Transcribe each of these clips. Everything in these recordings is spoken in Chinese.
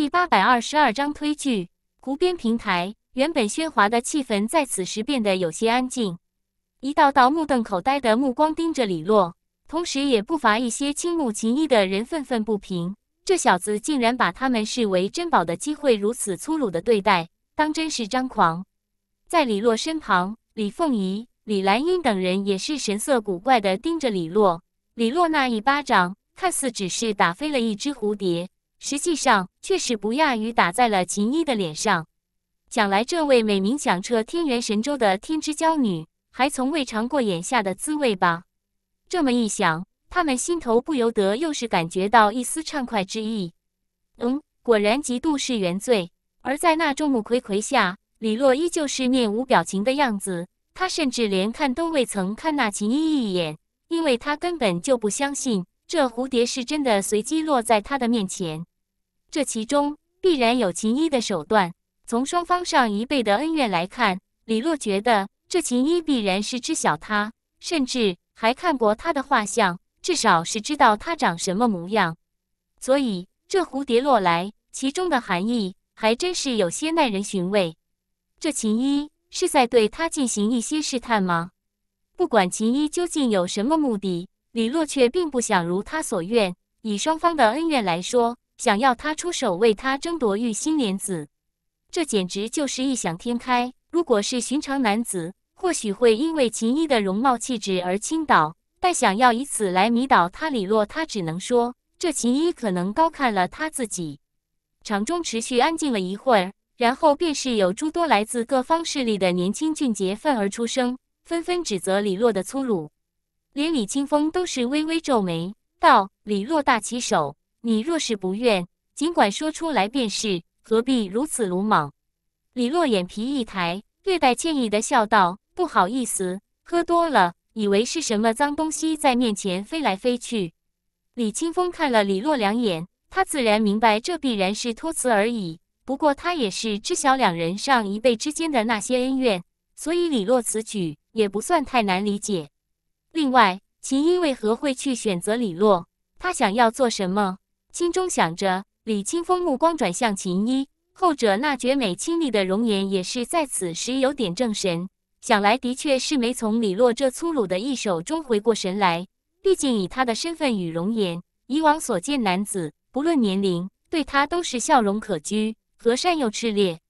第八百二十二章推剧。湖边平台原本喧哗的气氛在此时变得有些安静，一道道目瞪口呆的目光盯着李洛，同时也不乏一些倾慕秦依的人愤愤不平：这小子竟然把他们视为珍宝的机会如此粗鲁的对待，当真是张狂！在李洛身旁，李凤仪、李兰英等人也是神色古怪的盯着李洛。李洛那一巴掌看似只是打飞了一只蝴蝶。实际上，确实不亚于打在了秦一的脸上。想来，这位美名响彻天元神州的天之娇女，还从未尝过眼下的滋味吧？这么一想，他们心头不由得又是感觉到一丝畅快之意。嗯，果然嫉妒是原罪。而在那众目睽睽下，李洛依旧是面无表情的样子，他甚至连看都未曾看那秦一一眼，因为他根本就不相信这蝴蝶是真的随机落在他的面前。这其中必然有秦一的手段。从双方上一辈的恩怨来看，李洛觉得这秦一必然是知晓他，甚至还看过他的画像，至少是知道他长什么模样。所以，这蝴蝶落来其中的含义还真是有些耐人寻味。这秦一是在对他进行一些试探吗？不管秦一究竟有什么目的，李洛却并不想如他所愿。以双方的恩怨来说。想要他出手为他争夺玉心莲子，这简直就是异想天开。如果是寻常男子，或许会因为秦一的容貌气质而倾倒，但想要以此来迷倒他李洛，他只能说这秦一可能高看了他自己。场中持续安静了一会儿，然后便是有诸多来自各方势力的年轻俊杰愤而出声，纷纷指责李洛的粗鲁，连李清风都是微微皱眉道：“李洛大起手。”你若是不愿，尽管说出来便是，何必如此鲁莽？李洛眼皮一抬，略带歉意的笑道：“不好意思，喝多了，以为是什么脏东西在面前飞来飞去。”李清风看了李洛两眼，他自然明白这必然是托辞而已。不过他也是知晓两人上一辈之间的那些恩怨，所以李洛此举也不算太难理解。另外，秦一为何会去选择李洛？他想要做什么？心中想着，李清风目光转向秦一，后者那绝美清丽的容颜也是在此时有点怔神。想来的确是没从李洛这粗鲁的一手中回过神来。毕竟以他的身份与容颜，以往所见男子不论年龄，对他都是笑容可掬、和善又炽烈。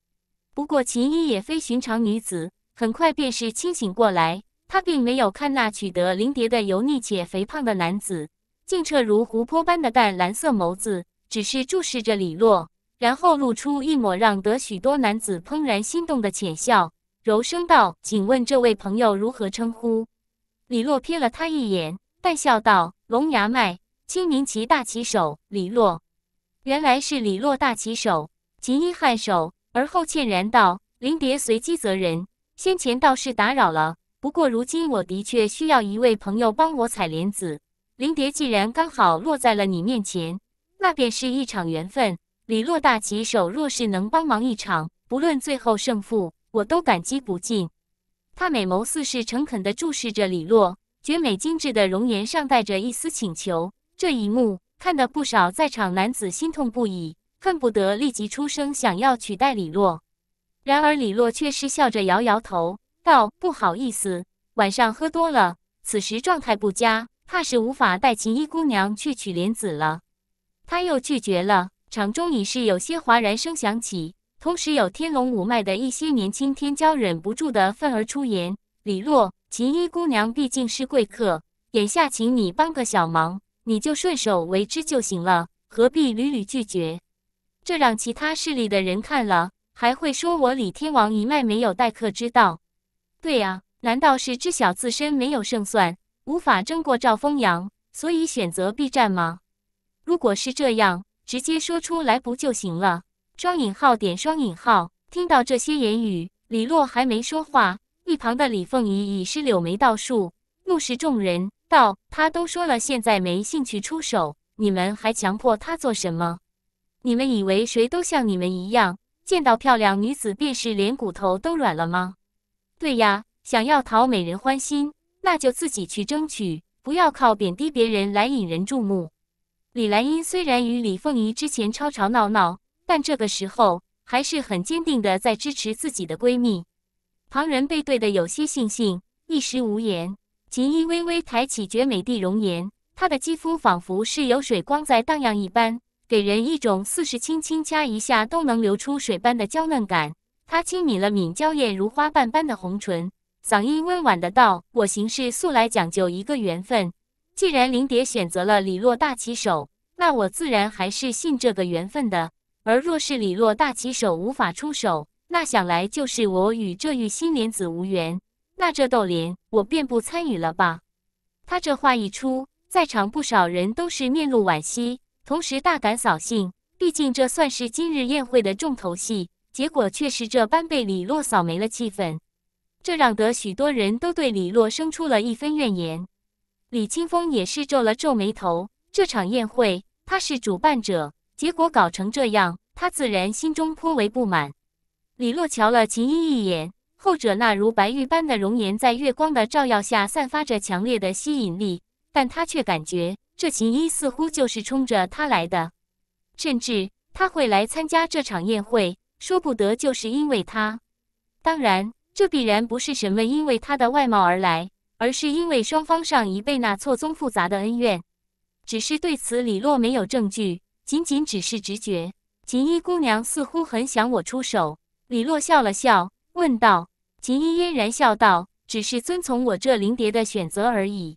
不过秦一也非寻常女子，很快便是清醒过来。她并没有看那取得灵蝶的油腻且肥胖的男子。清澈如湖泊般的淡蓝色眸子，只是注视着李洛，然后露出一抹让得许多男子怦然心动的浅笑，柔声道：“请问这位朋友如何称呼？”李洛瞥了他一眼，淡笑道：“龙牙脉清明旗大旗手李洛。”原来是李洛大旗手，琴音颔首，而后歉然道：“临别随机择人，先前倒是打扰了。不过如今我的确需要一位朋友帮我采莲子。”灵蝶既然刚好落在了你面前，那便是一场缘分。李洛大旗手若是能帮忙一场，不论最后胜负，我都感激不尽。她美眸似是诚恳地注视着李洛，绝美精致的容颜上带着一丝请求。这一幕看得不少在场男子心痛不已，恨不得立即出声想要取代李洛。然而李洛却是笑着摇摇头，道：“不好意思，晚上喝多了，此时状态不佳。”怕是无法带秦衣姑娘去取莲子了，他又拒绝了。场中已是有些哗然声响起，同时有天龙五脉的一些年轻天骄忍不住的愤而出言：“李洛，秦衣姑娘毕竟是贵客，眼下请你帮个小忙，你就顺手为之就行了，何必屡屡拒绝？”这让其他势力的人看了，还会说我李天王一脉没有待客之道。对啊，难道是知晓自身没有胜算？无法争过赵丰阳，所以选择避战吗？如果是这样，直接说出来不就行了？双引号点双引号。听到这些言语，李洛还没说话，一旁的李凤仪已是柳眉倒竖，怒视众人道：“他都说了，现在没兴趣出手，你们还强迫他做什么？你们以为谁都像你们一样，见到漂亮女子便是连骨头都软了吗？”“对呀，想要讨美人欢心。”那就自己去争取，不要靠贬低别人来引人注目。李兰英虽然与李凤仪之前吵吵闹闹，但这个时候还是很坚定的在支持自己的闺蜜。旁人背对的有些悻悻，一时无言。秦衣微微抬起绝美的容颜，她的肌肤仿佛是有水光在荡漾一般，给人一种似是轻轻掐一下都能流出水般的娇嫩感。她轻抿了抿娇艳如花瓣般的红唇。嗓音温婉的道：“我行事素来讲究一个缘分，既然林蝶选择了李洛大旗手，那我自然还是信这个缘分的。而若是李洛大旗手无法出手，那想来就是我与这玉心莲子无缘，那这斗莲我便不参与了吧。”他这话一出，在场不少人都是面露惋惜，同时大感扫兴。毕竟这算是今日宴会的重头戏，结果却是这般被李洛扫没了气氛。这让得许多人都对李洛生出了一分怨言。李清风也是皱了皱眉头。这场宴会他是主办者，结果搞成这样，他自然心中颇为不满。李洛瞧了秦一一眼，后者那如白玉般的容颜在月光的照耀下散发着强烈的吸引力，但他却感觉这秦一似乎就是冲着他来的，甚至他会来参加这场宴会，说不得就是因为他。当然。这必然不是什么因为他的外貌而来，而是因为双方上一辈那错综复杂的恩怨。只是对此，李洛没有证据，仅仅只是直觉。秦衣姑娘似乎很想我出手，李洛笑了笑，问道：“秦衣嫣然笑道，只是遵从我这灵蝶的选择而已。”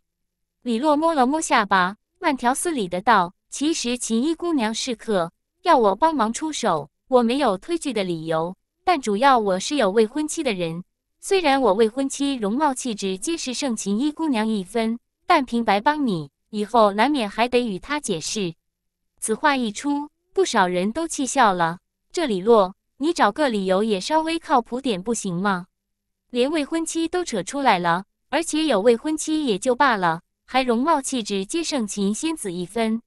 李洛摸了摸下巴，慢条斯理的道：“其实秦衣姑娘是客，要我帮忙出手，我没有推拒的理由。”但主要我是有未婚妻的人，虽然我未婚妻容貌气质皆是盛情一姑娘一分，但平白帮你，以后难免还得与她解释。此话一出，不少人都气笑了。这李洛，你找个理由也稍微靠谱点不行吗？连未婚妻都扯出来了，而且有未婚妻也就罢了，还容貌气质皆盛情仙子一分，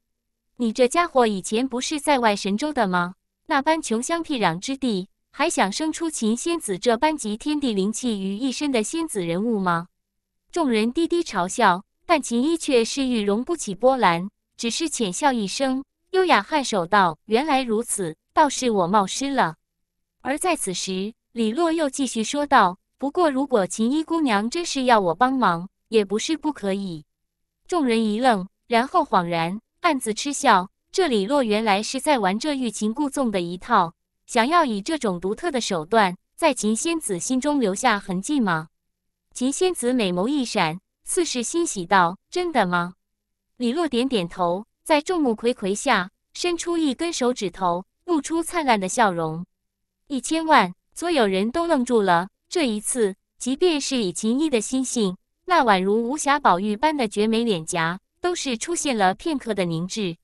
你这家伙以前不是塞外神州的吗？那般穷乡僻壤之地。还想生出秦仙子这般集天地灵气于一身的仙子人物吗？众人低低嘲笑，但秦一却是欲容不起波澜，只是浅笑一声，优雅颔首道：“原来如此，倒是我冒失了。”而在此时，李洛又继续说道：“不过，如果秦一姑娘真是要我帮忙，也不是不可以。”众人一愣，然后恍然，暗自嗤笑：这李洛原来是在玩这欲擒故纵的一套。想要以这种独特的手段在秦仙子心中留下痕迹吗？秦仙子美眸一闪，似是欣喜道：“真的吗？”李洛点点头，在众目睽睽下伸出一根手指头，露出灿烂的笑容。一千万！所有人都愣住了。这一次，即便是以秦依的心性，那宛如无瑕宝玉般的绝美脸颊，都是出现了片刻的凝滞。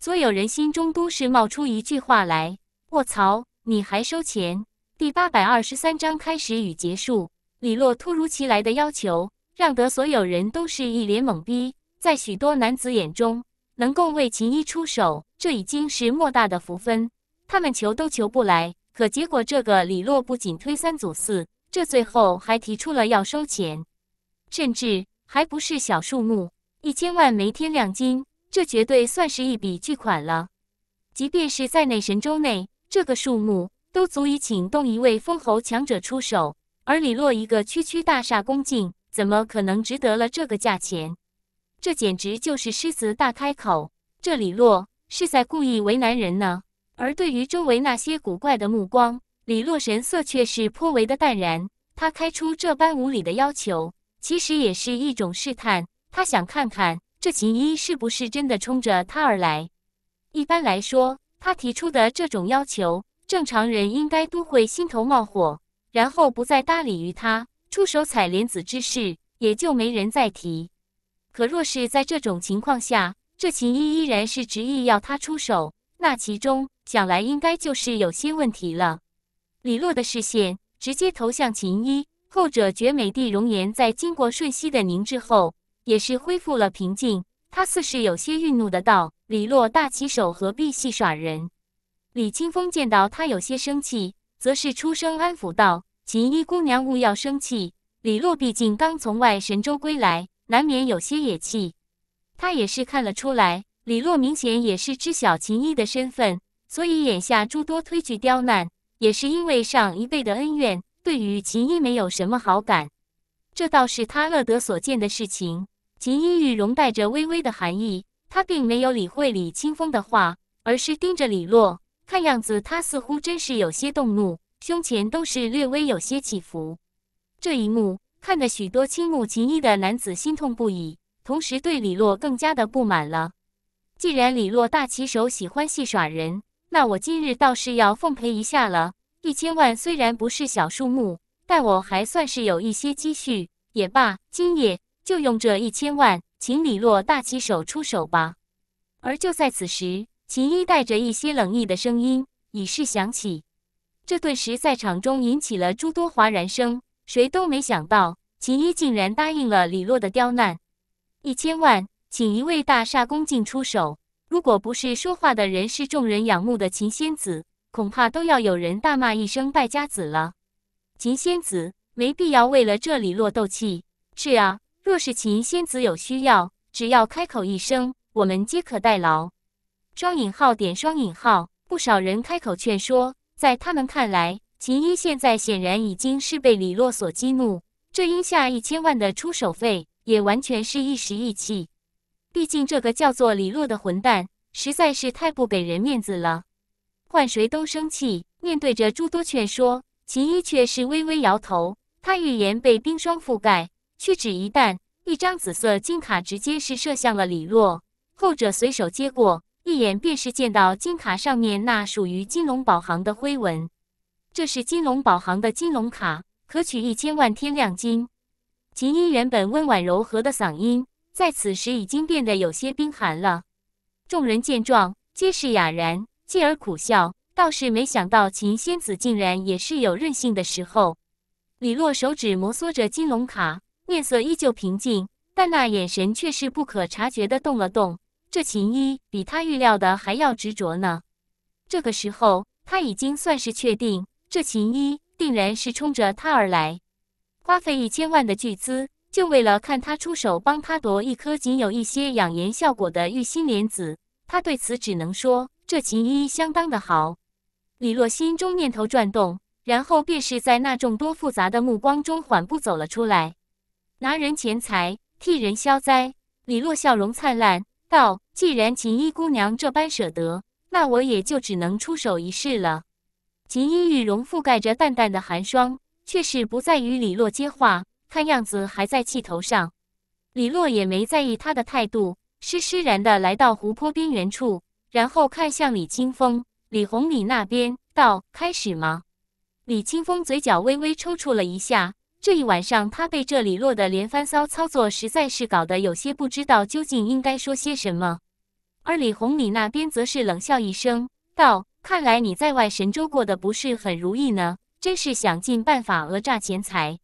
所有人心中都是冒出一句话来。卧槽！你还收钱？第八百二十三章开始与结束。李洛突如其来的要求，让得所有人都是一脸懵逼。在许多男子眼中，能够为秦一出手，这已经是莫大的福分，他们求都求不来。可结果，这个李洛不仅推三阻四，这最后还提出了要收钱，甚至还不是小数目，一千万没天亮金，这绝对算是一笔巨款了。即便是在内神州内。这个数目都足以请动一位封侯强者出手，而李洛一个区区大厦宫境，怎么可能值得了这个价钱？这简直就是狮子大开口！这李洛是在故意为难人呢？而对于周围那些古怪的目光，李洛神色却是颇为的淡然。他开出这般无理的要求，其实也是一种试探。他想看看这秦一是不是真的冲着他而来。一般来说。他提出的这种要求，正常人应该都会心头冒火，然后不再搭理于他。出手采莲子之事也就没人再提。可若是在这种情况下，这秦依依然是执意要他出手，那其中想来应该就是有些问题了。李洛的视线直接投向秦依，后者绝美的容颜在经过瞬息的凝滞后，也是恢复了平静。他似是有些愠怒的道。李洛大起手，何必戏耍人？李青峰见到他有些生气，则是出声安抚道：“秦一姑娘勿要生气。李洛毕竟刚从外神州归来，难免有些野气。他也是看了出来，李洛明显也是知晓秦一的身份，所以眼下诸多推拒刁难，也是因为上一辈的恩怨，对于秦一没有什么好感。这倒是他乐得所见的事情。秦一玉容带着微微的寒意。”他并没有理会李清风的话，而是盯着李洛。看样子，他似乎真是有些动怒，胸前都是略微有些起伏。这一幕看得许多倾慕秦一的男子心痛不已，同时对李洛更加的不满了。既然李洛大棋手喜欢戏耍人，那我今日倒是要奉陪一下了。一千万虽然不是小数目，但我还算是有一些积蓄，也罢，今夜就用这一千万。请李洛大旗手出手吧！而就在此时，秦一带着一些冷意的声音已是响起，这顿时在场中引起了诸多哗然声。谁都没想到，秦一竟然答应了李洛的刁难。一千万，请一位大煞恭敬出手。如果不是说话的人是众人仰慕的秦仙子，恐怕都要有人大骂一声败家子了。秦仙子没必要为了这李洛斗气，是啊。若是秦仙子有需要，只要开口一声，我们皆可代劳。双引号点双引号。不少人开口劝说，在他们看来，秦一现在显然已经是被李洛所激怒，这应下一千万的出手费也完全是一时意气。毕竟这个叫做李洛的混蛋实在是太不给人面子了，换谁都生气。面对着诸多劝说，秦一却是微微摇头，他预言被冰霜覆盖。屈指一弹，一张紫色金卡直接是射向了李洛，后者随手接过，一眼便是见到金卡上面那属于金龙宝行的灰纹。这是金龙宝行的金龙卡，可取一千万天亮金。秦音原本温婉柔和的嗓音在此时已经变得有些冰寒了。众人见状，皆是哑然，继而苦笑，倒是没想到秦仙子竟然也是有任性的时候。李洛手指摩挲着金龙卡。面色依旧平静，但那眼神却是不可察觉的动了动。这秦一比他预料的还要执着呢。这个时候，他已经算是确定，这秦一定然是冲着他而来，花费一千万的巨资，就为了看他出手帮他夺一颗仅有一些养颜效果的玉心莲子。他对此只能说，这秦一相当的好。李洛心中念头转动，然后便是在那众多复杂的目光中缓步走了出来。拿人钱财替人消灾，李洛笑容灿烂道：“既然锦衣姑娘这般舍得，那我也就只能出手一试了。”锦衣玉容覆盖着淡淡的寒霜，却是不再与李洛接话，看样子还在气头上。李洛也没在意他的态度，施施然的来到湖泊边缘处，然后看向李清风、李红鲤那边，道：“开始吗？”李清风嘴角微微抽搐了一下。这一晚上，他被这李洛的连番骚操作，实在是搞得有些不知道究竟应该说些什么。而李红礼那边则是冷笑一声道：“看来你在外神州过得不是很如意呢，真是想尽办法讹诈钱财，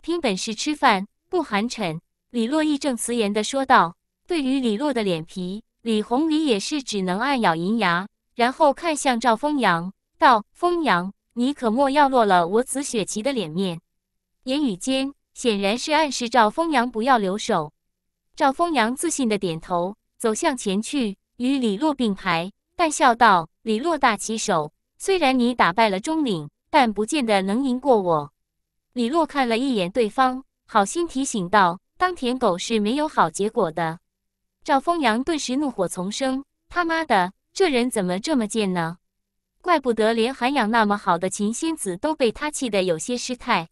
凭本事吃饭，不寒碜。”李洛义正辞严地说道。对于李洛的脸皮，李红礼也是只能暗咬银牙，然后看向赵风阳道：“风阳，你可莫要落了我紫雪琪的脸面。”言语间显然是暗示赵风阳不要留守。赵风阳自信的点头，走向前去，与李洛并排，但笑道：“李洛大棋手，虽然你打败了钟岭，但不见得能赢过我。”李洛看了一眼对方，好心提醒道：“当舔狗是没有好结果的。”赵风阳顿时怒火丛生，他妈的，这人怎么这么贱呢？怪不得连涵养那么好的秦仙子都被他气得有些失态。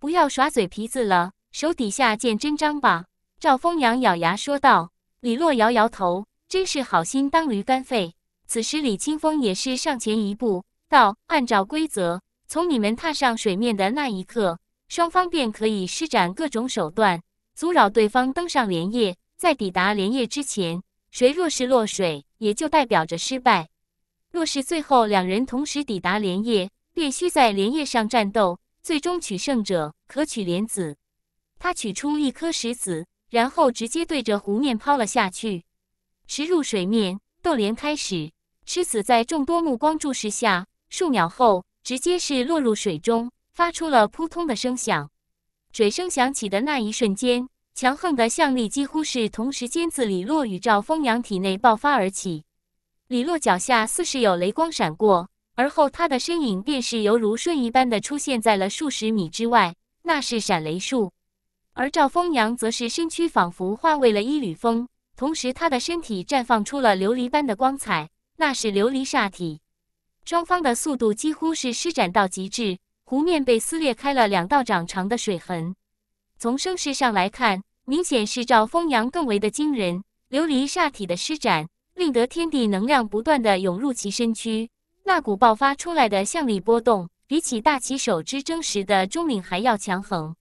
不要耍嘴皮子了，手底下见真章吧！赵风阳咬牙说道。李洛摇摇头，真是好心当驴肝肺。此时，李清风也是上前一步，道：“按照规则，从你们踏上水面的那一刻，双方便可以施展各种手段阻扰对方登上莲叶，在抵达莲叶之前，谁若是落水，也就代表着失败。若是最后两人同时抵达莲叶，便需在莲叶上战斗。”最终取胜者可取莲子，他取出一颗石子，然后直接对着湖面抛了下去。石入水面，斗莲开始。石子在众多目光注视下，数秒后直接是落入水中，发出了扑通的声响。水声响起的那一瞬间，强横的向力几乎是同时间自李洛与赵风阳体内爆发而起。李洛脚下似是有雷光闪过。而后，他的身影便是犹如瞬移般的出现在了数十米之外，那是闪雷术。而赵风阳则是身躯仿佛化为了一缕风，同时他的身体绽放出了琉璃般的光彩，那是琉璃煞体。双方的速度几乎是施展到极致，湖面被撕裂开了两道长长的水痕。从声势上来看，明显是赵风阳更为的惊人。琉璃煞体的施展，令得天地能量不断的涌入其身躯。那股爆发出来的向力波动，比起大旗手之争时的钟岭还要强横。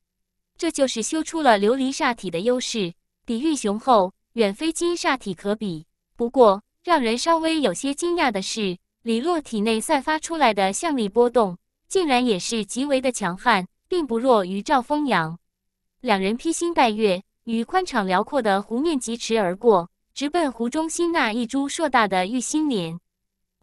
这就是修出了琉璃煞体的优势，底蕴雄厚，远非金煞体可比。不过，让人稍微有些惊讶的是，李洛体内散发出来的向力波动，竟然也是极为的强悍，并不弱于赵风阳。两人披星戴月，与宽敞辽阔的湖面疾驰而过，直奔湖中心那一株硕大的玉心莲。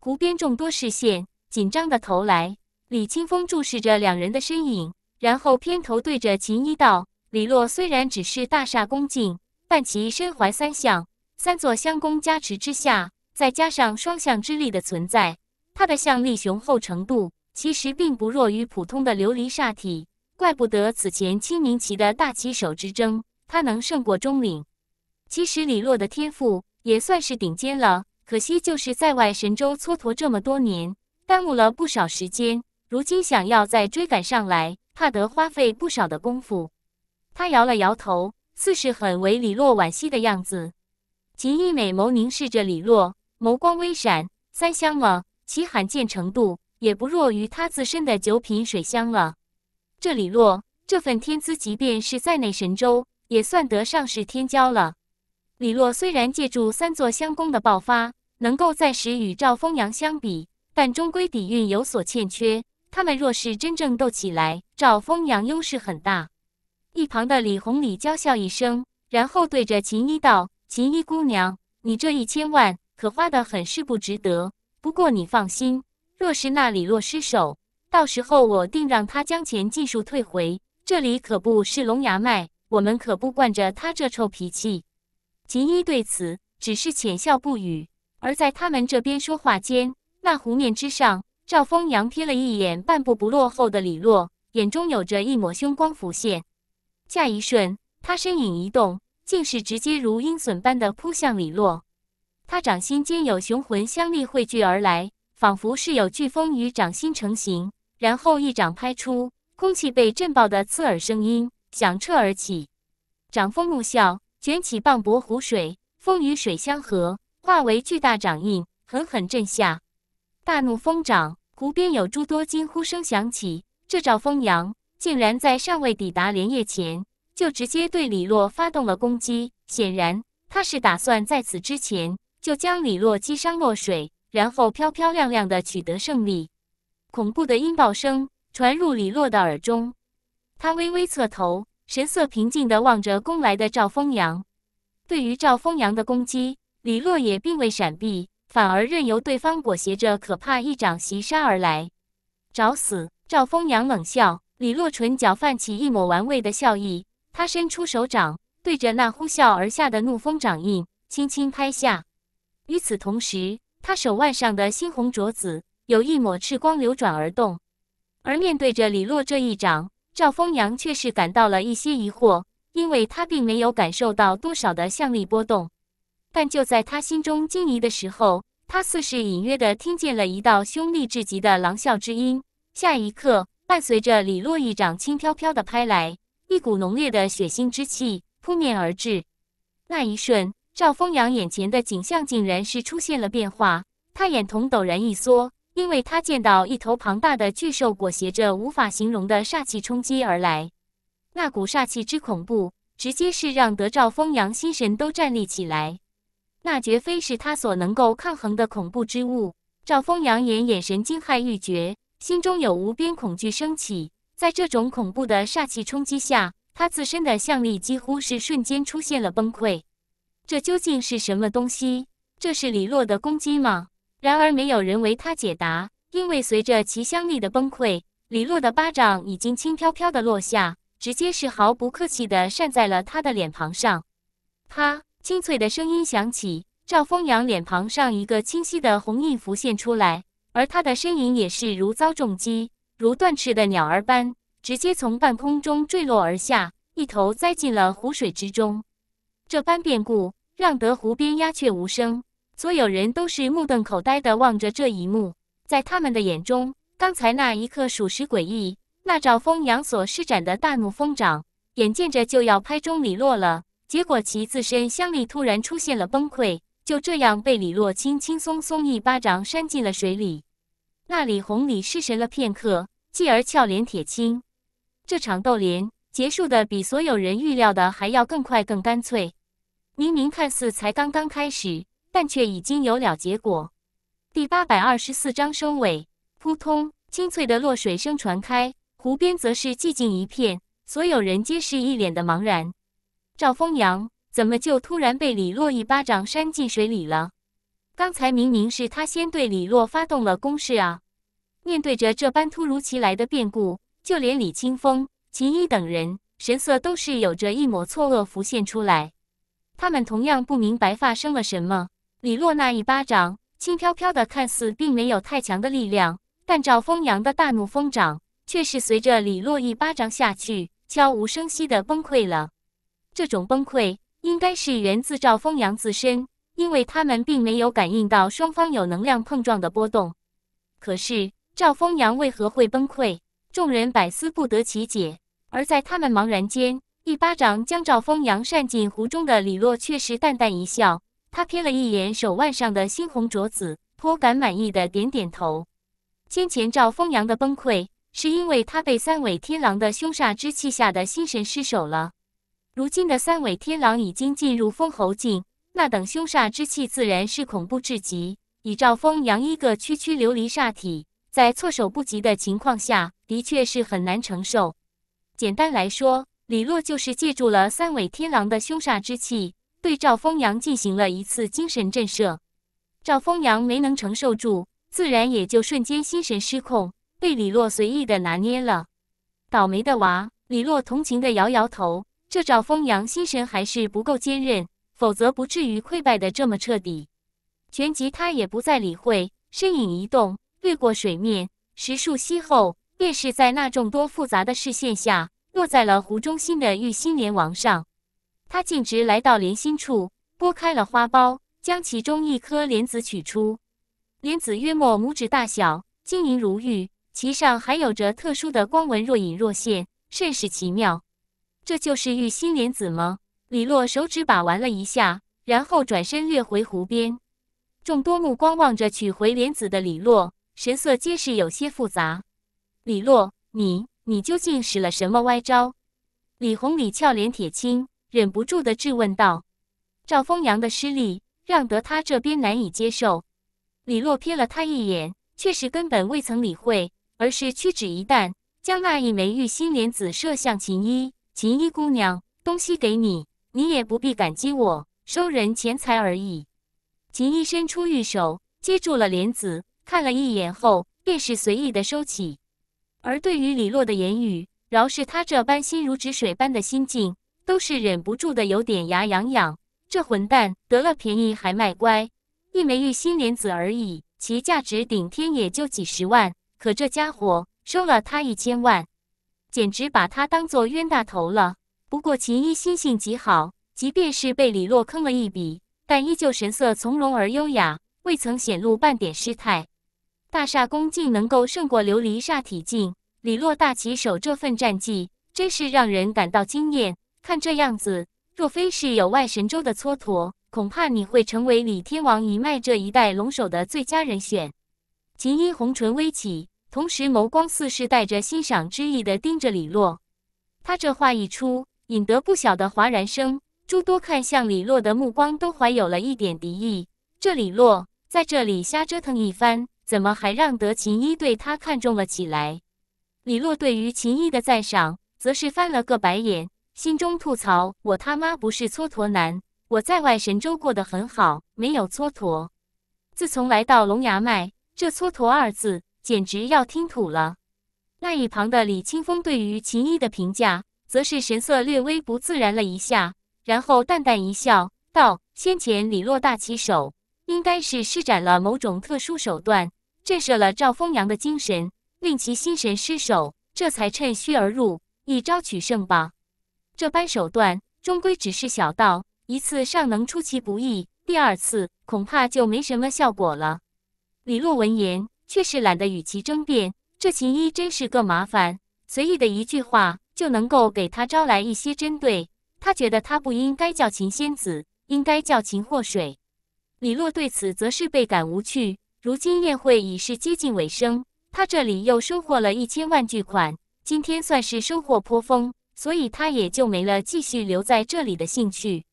湖边众多视线紧张的投来，李清风注视着两人的身影，然后偏头对着秦一道：“李洛虽然只是大煞恭敬，但其身怀三相，三座相公加持之下，再加上双相之力的存在，他的相力雄厚程度其实并不弱于普通的琉璃煞体。怪不得此前清明旗的大棋手之争，他能胜过钟岭。其实李洛的天赋也算是顶尖了。”可惜，就是在外神州蹉跎这么多年，耽误了不少时间。如今想要再追赶上来，怕得花费不少的功夫。他摇了摇头，似是很为李洛惋惜的样子。秦一美眸凝视着李洛，眸光微闪。三香了，其罕见程度也不弱于他自身的九品水香了。这李洛这份天资，即便是在内神州，也算得上是天骄了。李洛虽然借助三座相宫的爆发，能够暂时与赵风阳相比，但终归底蕴有所欠缺。他们若是真正斗起来，赵风阳优势很大。一旁的李红李娇笑一声，然后对着秦一道：“秦一姑娘，你这一千万可花的很是不值得。不过你放心，若是那李洛失手，到时候我定让他将钱尽数退回。这里可不是龙牙脉，我们可不惯着他这臭脾气。”秦一对此只是浅笑不语，而在他们这边说话间，那湖面之上，赵风阳瞥了一眼半步不落后的李洛，眼中有着一抹凶光浮现。下一瞬，他身影一动，竟是直接如鹰隼般的扑向李洛。他掌心间有雄浑相力汇聚而来，仿佛是有飓风与掌心成型，然后一掌拍出，空气被震爆的刺耳声音响彻而起，掌风怒啸。卷起磅礴湖水，风与水相合，化为巨大掌印，狠狠震下。大怒风掌，湖边有诸多惊呼声响起。这赵风扬竟然在尚未抵达莲叶前，就直接对李洛发动了攻击。显然，他是打算在此之前就将李洛击伤落水，然后漂漂亮亮地取得胜利。恐怖的音爆声传入李洛的耳中，他微微侧头。神色平静地望着攻来的赵风阳。对于赵风阳的攻击，李洛也并未闪避，反而任由对方裹挟着可怕一掌袭杀而来。找死！赵风阳冷笑。李洛唇角泛起一抹玩味的笑意，他伸出手掌，对着那呼啸而下的怒风掌印轻轻拍下。与此同时，他手腕上的猩红镯子有一抹赤光流转而动。而面对着李洛这一掌。赵风阳却是感到了一些疑惑，因为他并没有感受到多少的向力波动。但就在他心中惊疑的时候，他似是隐约的听见了一道凶厉至极的狼啸之音。下一刻，伴随着李洛一掌轻飘飘的拍来，一股浓烈的血腥之气扑面而至。那一瞬，赵风阳眼前的景象竟然是出现了变化，他眼瞳陡然一缩。因为他见到一头庞大的巨兽裹挟着无法形容的煞气冲击而来，那股煞气之恐怖，直接是让得赵风阳心神都站立起来。那绝非是他所能够抗衡的恐怖之物。赵风阳眼眼神惊骇欲绝，心中有无边恐惧升起。在这种恐怖的煞气冲击下，他自身的向力几乎是瞬间出现了崩溃。这究竟是什么东西？这是李洛的攻击吗？然而没有人为他解答，因为随着齐香丽的崩溃，李洛的巴掌已经轻飘飘的落下，直接是毫不客气的扇在了他的脸庞上。啪！清脆的声音响起，赵风扬脸庞上一个清晰的红印浮现出来，而他的身影也是如遭重击，如断翅的鸟儿般直接从半空中坠落而下，一头栽进了湖水之中。这般变故，让得湖边鸦雀无声。所有人都是目瞪口呆地望着这一幕，在他们的眼中，刚才那一刻属实诡异。那赵风阳所施展的大怒风掌，眼见着就要拍中李洛了，结果其自身香力突然出现了崩溃，就这样被李洛轻轻松松一巴掌扇进了水里。那李红李失神了片刻，继而俏脸铁青。这场斗莲结束的比所有人预料的还要更快、更干脆。明明看似才刚刚开始。但却已经有了结果。第八百二十四章收尾。扑通，清脆的落水声传开，湖边则是寂静一片，所有人皆是一脸的茫然。赵风阳怎么就突然被李洛一巴掌扇进水里了？刚才明明是他先对李洛发动了攻势啊！面对着这般突如其来的变故，就连李清峰、秦一等人神色都是有着一抹错愕浮现出来，他们同样不明白发生了什么。李洛那一巴掌轻飘飘的，看似并没有太强的力量，但赵风阳的大怒疯掌却是随着李洛一巴掌下去，悄无声息的崩溃了。这种崩溃应该是源自赵风阳自身，因为他们并没有感应到双方有能量碰撞的波动。可是赵风阳为何会崩溃？众人百思不得其解。而在他们茫然间，一巴掌将赵风阳扇进湖中的李洛却是淡淡一笑。他瞥了一眼手腕上的猩红镯子，颇感满意的点点头。先前赵风阳的崩溃，是因为他被三尾天狼的凶煞之气吓得心神失守了。如今的三尾天狼已经进入封侯境，那等凶煞之气自然是恐怖至极。以赵风阳一个区区琉璃煞体，在措手不及的情况下，的确是很难承受。简单来说，李洛就是借助了三尾天狼的凶煞之气。对赵风阳进行了一次精神震慑，赵风阳没能承受住，自然也就瞬间心神失控，被李洛随意的拿捏了。倒霉的娃，李洛同情的摇摇头，这赵风阳心神还是不够坚韧，否则不至于溃败的这么彻底。旋即他也不再理会，身影一动，掠过水面，石数息后，便是在那众多复杂的视线下，落在了湖中心的玉心莲王上。他径直来到莲心处，拨开了花苞，将其中一颗莲子取出。莲子约莫拇指大小，晶莹如玉，其上还有着特殊的光纹，若隐若现，甚是奇妙。这就是玉心莲子吗？李洛手指把玩了一下，然后转身掠回湖边。众多目光望着取回莲子的李洛，神色皆是有些复杂。李洛，你你究竟使了什么歪招？李红李俏脸铁青。忍不住的质问道：“赵风阳的失利，让得他这边难以接受。”李洛瞥了他一眼，却是根本未曾理会，而是屈指一弹，将那一枚玉心莲子射向秦一。秦一姑娘，东西给你，你也不必感激我，收人钱财而已。秦一伸出玉手接住了莲子，看了一眼后，便是随意的收起。而对于李洛的言语，饶是他这般心如止水般的心境。都是忍不住的，有点牙痒痒。这混蛋得了便宜还卖乖，一枚玉心莲子而已，其价值顶天也就几十万，可这家伙收了他一千万，简直把他当做冤大头了。不过秦一心性极好，即便是被李洛坑了一笔，但依旧神色从容而优雅，未曾显露半点失态。大煞功竟能够胜过琉璃煞体境，李洛大旗手这份战绩真是让人感到惊艳。看这样子，若非是有外神州的蹉跎，恐怕你会成为李天王一脉这一代龙首的最佳人选。秦一红唇微启，同时眸光似是带着欣赏之意的盯着李洛。他这话一出，引得不小的哗然声，诸多看向李洛的目光都怀有了一点敌意。这李洛在这里瞎折腾一番，怎么还让得秦一对他看中了起来？李洛对于秦一的赞赏，则是翻了个白眼。心中吐槽：“我他妈不是蹉跎男，我在外神州过得很好，没有蹉跎。自从来到龙牙脉，这‘蹉跎’二字简直要听吐了。”那一旁的李清风对于秦一的评价，则是神色略微不自然了一下，然后淡淡一笑，道：“先前李洛大起手应该是施展了某种特殊手段，震慑了赵风阳的精神，令其心神失守，这才趁虚而入，一招取胜吧。”这般手段终归只是小道，一次尚能出其不意，第二次恐怕就没什么效果了。李洛闻言，却是懒得与其争辩。这秦一真是个麻烦，随意的一句话就能够给他招来一些针对。他觉得他不应该叫秦仙子，应该叫秦祸水。李洛对此则是倍感无趣。如今宴会已是接近尾声，他这里又收获了一千万巨款，今天算是收获颇丰。所以他也就没了继续留在这里的兴趣。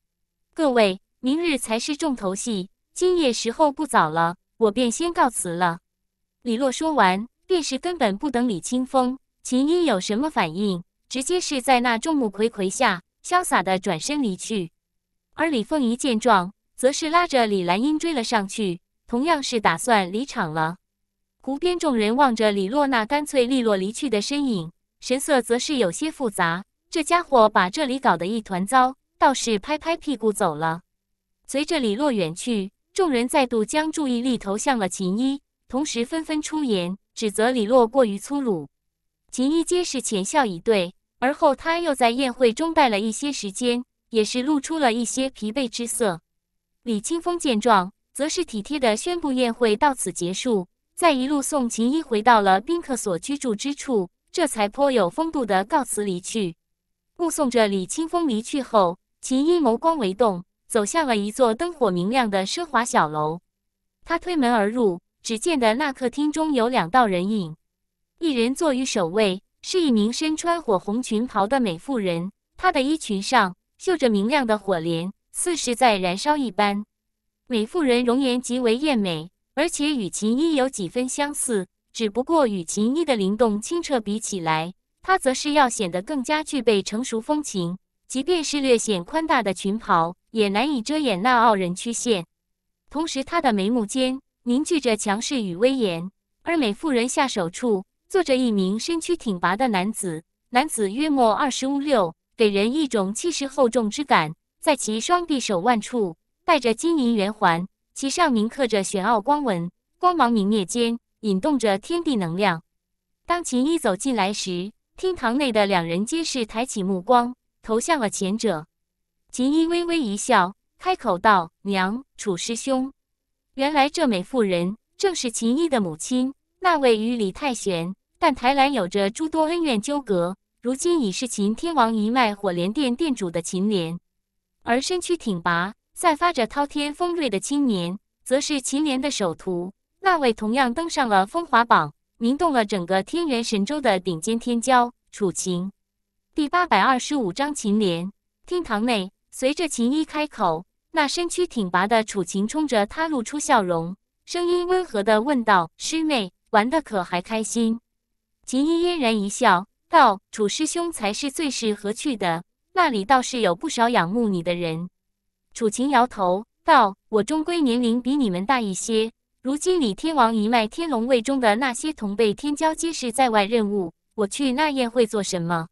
各位，明日才是重头戏。今夜时候不早了，我便先告辞了。李洛说完，便是根本不等李清风、秦音有什么反应，直接是在那众目睽睽下潇洒的转身离去。而李凤仪见状，则是拉着李兰英追了上去，同样是打算离场了。湖边众人望着李洛那干脆利落离去的身影，神色则是有些复杂。这家伙把这里搞得一团糟，倒是拍拍屁股走了。随着李洛远去，众人再度将注意力投向了秦一，同时纷纷出言指责李洛过于粗鲁。秦一皆是浅笑以对，而后他又在宴会中待了一些时间，也是露出了一些疲惫之色。李清风见状，则是体贴的宣布宴会到此结束，再一路送秦一回到了宾客所居住之处，这才颇有风度的告辞离去。目送着李清风离去后，秦依眸光微动，走向了一座灯火明亮的奢华小楼。他推门而入，只见得那客厅中有两道人影，一人坐于首位，是一名身穿火红裙袍的美妇人。她的衣裙上绣着明亮的火莲，似是在燃烧一般。美妇人容颜极为艳美，而且与秦依有几分相似，只不过与秦依的灵动清澈比起来。他则是要显得更加具备成熟风情，即便是略显宽大的裙袍，也难以遮掩那傲人曲线。同时，他的眉目间凝聚着强势与威严。而美妇人下手处坐着一名身躯挺拔的男子，男子约莫二十五六，给人一种气势厚重之感。在其双臂手腕处带着金银圆环，其上铭刻着玄奥光纹，光芒明灭间引动着天地能量。当秦一走进来时，厅堂内的两人皆是抬起目光，投向了前者。秦依微微一笑，开口道：“娘，楚师兄，原来这美妇人正是秦依的母亲。那位与李太玄、但台兰有着诸多恩怨纠葛，如今已是秦天王一脉火莲殿殿主的秦莲。而身躯挺拔，散发着滔天锋锐的青年，则是秦莲的首徒。那位同样登上了风华榜。”名动了整个天元神州的顶尖天骄楚秦。第八百二十五章秦莲。厅堂内，随着秦一开口，那身躯挺拔的楚秦冲着他露出笑容，声音温和地问道：“师妹，玩得可还开心？”秦一嫣然一笑，道：“楚师兄才是最适合去的，那里倒是有不少仰慕你的人。”楚秦摇头道：“我终归年龄比你们大一些。”如今李天王一脉天龙位中的那些同辈天骄皆是在外任务，我去那宴会做什么？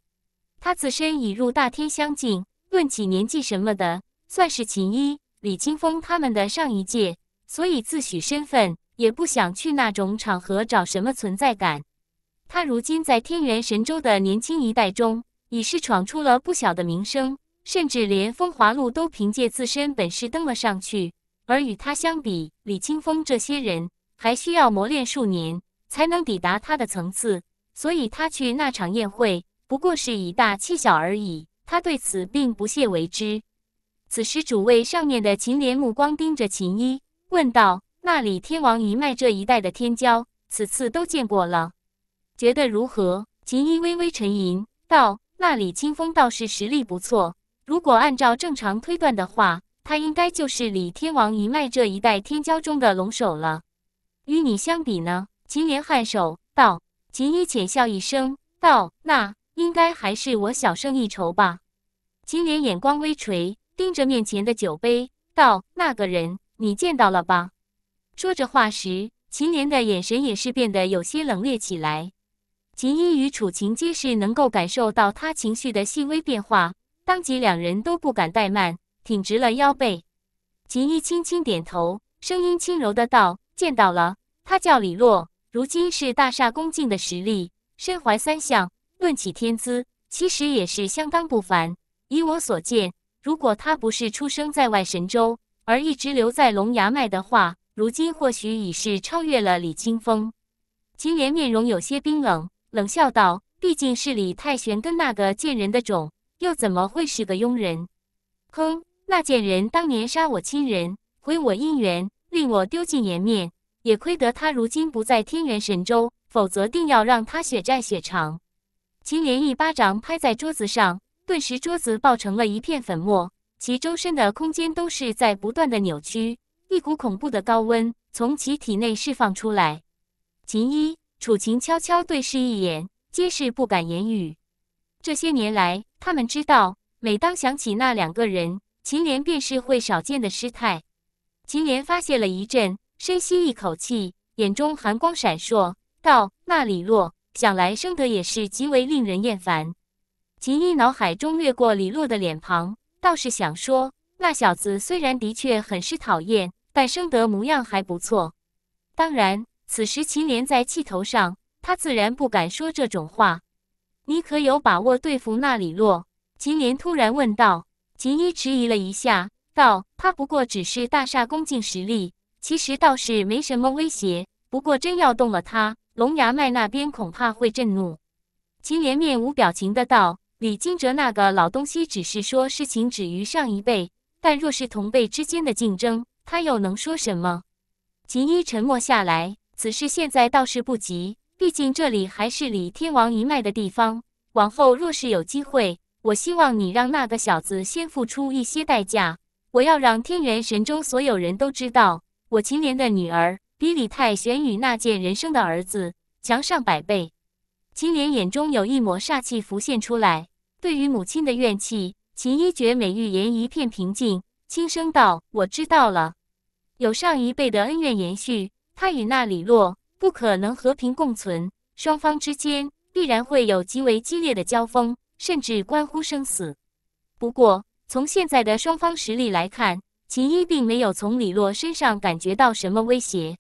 他自身已入大天相境，论起年纪什么的，算是秦一、李清风他们的上一届，所以自诩身份，也不想去那种场合找什么存在感。他如今在天元神州的年轻一代中，已是闯出了不小的名声，甚至连风华路都凭借自身本事登了上去。而与他相比，李清风这些人还需要磨练数年才能抵达他的层次，所以他去那场宴会不过是以大欺小而已。他对此并不屑为之。此时主位上面的秦莲目光盯着秦一，问道：“那李天王一脉这一代的天骄，此次都见过了，觉得如何？”秦一微微沉吟道：“那李青峰倒是实力不错，如果按照正常推断的话。”他应该就是李天王一脉这一代天骄中的龙首了。与你相比呢？秦莲颔首道。秦一浅笑一声道：“那应该还是我小胜一筹吧。”秦莲眼光微垂，盯着面前的酒杯道：“那个人，你见到了吧？”说着话时，秦莲的眼神也是变得有些冷冽起来。秦一与楚晴皆是能够感受到他情绪的细微变化，当即两人都不敢怠慢。挺直了腰背，秦一轻轻点头，声音轻柔的道：“见到了，他叫李洛，如今是大厦宫境的实力，身怀三项，论起天资，其实也是相当不凡。以我所见，如果他不是出生在外神州，而一直留在龙牙脉的话，如今或许已是超越了李清风。”秦莲面容有些冰冷，冷笑道：“毕竟是李太玄跟那个贱人的种，又怎么会是个庸人？”哼。那贱人当年杀我亲人，毁我姻缘，令我丢尽颜面。也亏得他如今不在天元神州，否则定要让他血债血偿。秦莲一巴掌拍在桌子上，顿时桌子爆成了一片粉末，其周身的空间都是在不断的扭曲，一股恐怖的高温从其体内释放出来。秦一、楚秦悄悄对视一眼，皆是不敢言语。这些年来，他们知道，每当想起那两个人。秦莲便是会少见的失态。秦莲发泄了一阵，深吸一口气，眼中寒光闪烁，道：“那李洛，想来生得也是极为令人厌烦。”秦一脑海中掠过李洛的脸庞，倒是想说，那小子虽然的确很是讨厌，但生得模样还不错。当然，此时秦莲在气头上，他自然不敢说这种话。“你可有把握对付那李洛？”秦莲突然问道。秦一迟疑了一下，道：“他不过只是大厦恭敬实力，其实倒是没什么威胁。不过真要动了他，龙牙脉那边恐怕会震怒。”秦莲面无表情的道：“李金哲那个老东西只是说事情止于上一辈，但若是同辈之间的竞争，他又能说什么？”秦一沉默下来。此事现在倒是不急，毕竟这里还是李天王一脉的地方。往后若是有机会。我希望你让那个小子先付出一些代价。我要让天元神中所有人都知道，我秦莲的女儿比李泰玄与那件人生的儿子强上百倍。秦莲眼中有一抹煞气浮现出来，对于母亲的怨气，秦一绝美玉言一片平静，轻声道：“我知道了。有上一辈的恩怨延续，他与那李洛不可能和平共存，双方之间必然会有极为激烈的交锋。”甚至关乎生死。不过，从现在的双方实力来看，秦一并没有从李洛身上感觉到什么威胁。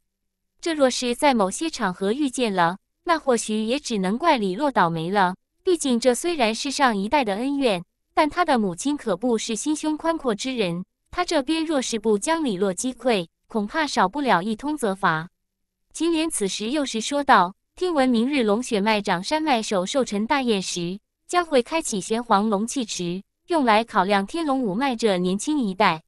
这若是在某些场合遇见了，那或许也只能怪李洛倒霉了。毕竟，这虽然是上一代的恩怨，但他的母亲可不是心胸宽阔之人。他这边若是不将李洛击溃，恐怕少不了一通责罚。秦莲此时又是说道：“听闻明日龙血脉长山脉首寿辰大宴时。”将会开启玄黄龙气池，用来考量天龙五脉这年轻一代。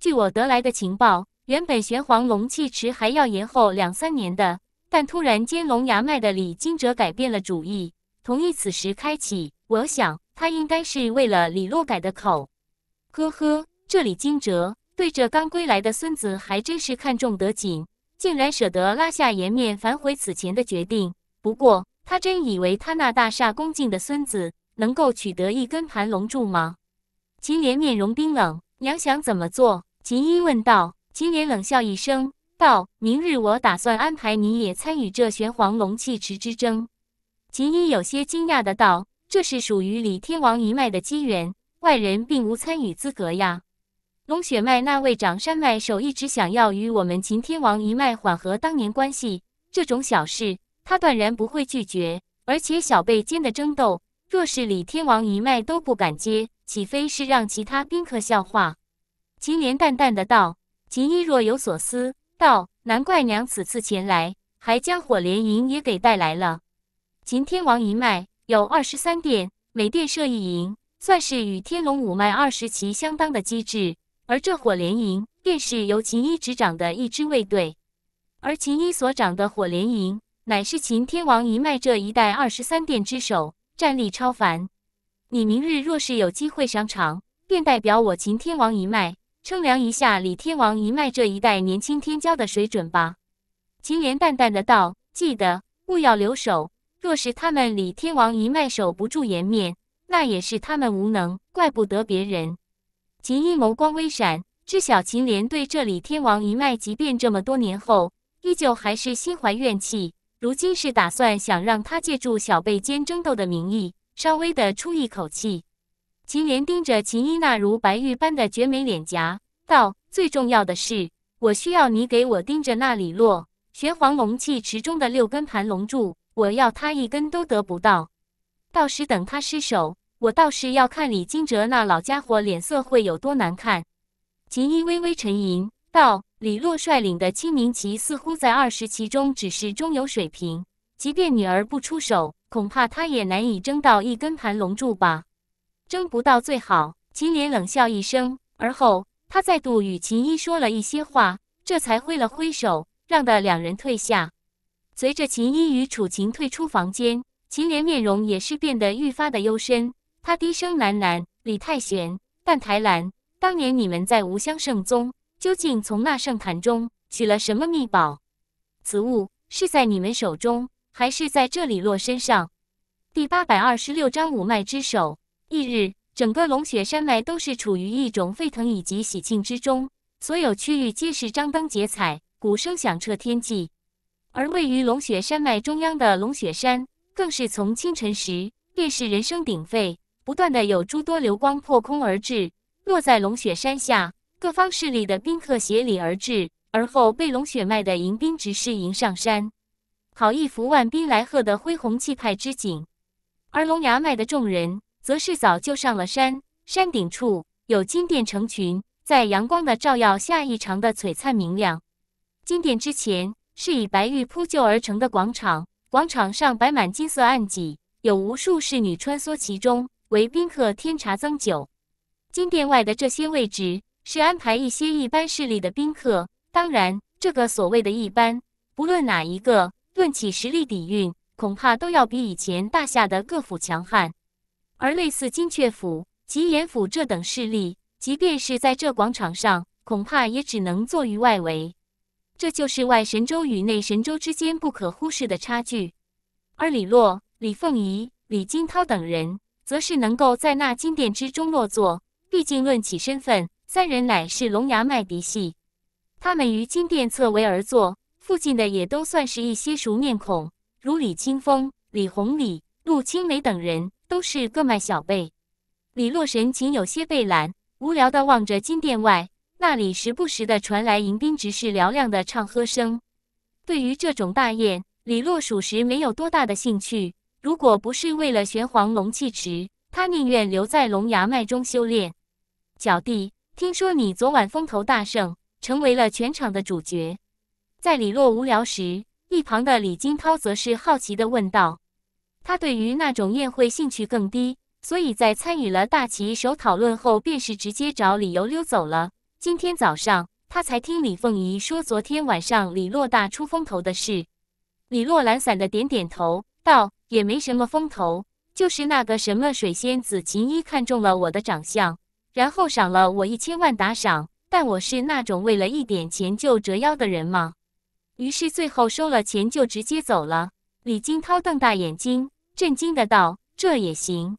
据我得来的情报，原本玄黄龙气池还要延后两三年的，但突然间龙牙脉的李金哲改变了主意，同意此时开启。我想他应该是为了李洛改的口。呵呵，这李金哲对这刚归来的孙子还真是看重得紧，竟然舍得拉下颜面反悔此前的决定。不过。他真以为他那大煞恭敬的孙子能够取得一根盘龙柱吗？秦莲面容冰冷，娘想怎么做？秦英问道。秦莲冷笑一声道：“明日我打算安排你也参与这玄黄龙气池之争。”秦英有些惊讶的道：“这是属于李天王一脉的机缘，外人并无参与资格呀。龙血脉那位长山脉首一直想要与我们秦天王一脉缓和当年关系，这种小事。”他断然不会拒绝，而且小辈间的争斗，若是李天王一脉都不敢接，岂非是让其他宾客笑话？秦莲淡淡的道。秦一若有所思道：“难怪娘此次前来，还将火莲营也给带来了。秦天王一脉有二十三殿，每殿设一营，算是与天龙五脉二十旗相当的机智。而这火莲营，便是由秦一执掌的一支卫队，而秦一所掌的火莲营。”乃是秦天王一脉这一代二十三殿之首，战力超凡。你明日若是有机会上场，便代表我秦天王一脉称量一下李天王一脉这一代年轻天骄的水准吧。”秦莲淡淡的道，“记得勿要留手。若是他们李天王一脉守不住颜面，那也是他们无能，怪不得别人。”秦一眸光微闪，知晓秦莲对这李天王一脉，即便这么多年后，依旧还是心怀怨气。如今是打算想让他借助小辈间争斗的名义，稍微的出一口气。秦莲盯着秦一那如白玉般的绝美脸颊，道：“最重要的是，我需要你给我盯着那里落玄黄龙气池中的六根盘龙柱，我要他一根都得不到。到时等他失手，我倒是要看李金哲那老家伙脸色会有多难看。”秦一微微沉吟，道。李洛率领的清明旗似乎在二十旗中只是中游水平，即便女儿不出手，恐怕他也难以争到一根盘龙柱吧。争不到最好。秦莲冷笑一声，而后他再度与秦一说了一些话，这才挥了挥手，让的两人退下。随着秦一与楚晴退出房间，秦莲面容也是变得愈发的幽深。他低声喃喃：“李太玄，但台兰，当年你们在无相圣宗。”究竟从那圣坛中取了什么秘宝？此物是在你们手中，还是在这里落身上？第八百二十六章五脉之首。翌日，整个龙雪山脉都是处于一种沸腾以及喜庆之中，所有区域皆是张灯结彩，鼓声响彻天际。而位于龙雪山脉中央的龙雪山，更是从清晨时便是人声鼎沸，不断的有诸多流光破空而至，落在龙雪山下。各方势力的宾客携礼而至，而后被龙血脉的迎宾执事迎上山，好一幅万宾来贺的恢宏气派之景。而龙牙脉的众人则是早就上了山，山顶处有金殿成群，在阳光的照耀下异常的璀璨明亮。金殿之前是以白玉铺就而成的广场，广场上摆满金色案几，有无数侍女穿梭其中，为宾客添茶增酒。金殿外的这些位置。是安排一些一般势力的宾客，当然，这个所谓的一般，不论哪一个，论起实力底蕴，恐怕都要比以前大夏的各府强悍。而类似金雀府、吉言府这等势力，即便是在这广场上，恐怕也只能坐于外围。这就是外神州与内神州之间不可忽视的差距。而李洛、李凤仪、李金涛等人，则是能够在那金殿之中落座，毕竟论起身份。三人乃是龙牙脉嫡系，他们于金殿侧围而坐，附近的也都算是一些熟面孔，如李清风、李红、李陆青梅等人，都是各脉小辈。李洛神情有些惫懒，无聊地望着金殿外，那里时不时地传来迎宾执事嘹亮的唱喝声。对于这种大宴，李洛属实没有多大的兴趣。如果不是为了玄黄龙气池，他宁愿留在龙牙脉中修炼。小弟。听说你昨晚风头大盛，成为了全场的主角。在李洛无聊时，一旁的李金涛则是好奇的问道：“他对于那种宴会兴趣更低，所以在参与了大旗手讨论后，便是直接找理由溜走了。今天早上，他才听李凤仪说昨天晚上李洛大出风头的事。”李洛懒散的点点头，道：“也没什么风头，就是那个什么水仙子秦一看中了我的长相。”然后赏了我一千万打赏，但我是那种为了一点钱就折腰的人吗？于是最后收了钱就直接走了。李金涛瞪大眼睛，震惊的道：“这也行？”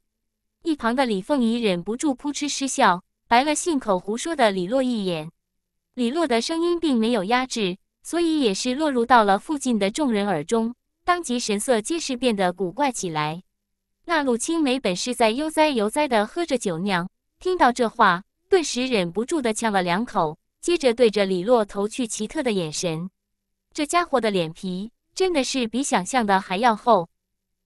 一旁的李凤仪忍不住扑哧失笑，白了信口胡说的李洛一眼。李洛的声音并没有压制，所以也是落入到了附近的众人耳中，当即神色皆是变得古怪起来。那陆青梅本是在悠哉悠哉的喝着酒酿。听到这话，顿时忍不住的呛了两口，接着对着李洛投去奇特的眼神。这家伙的脸皮真的是比想象的还要厚。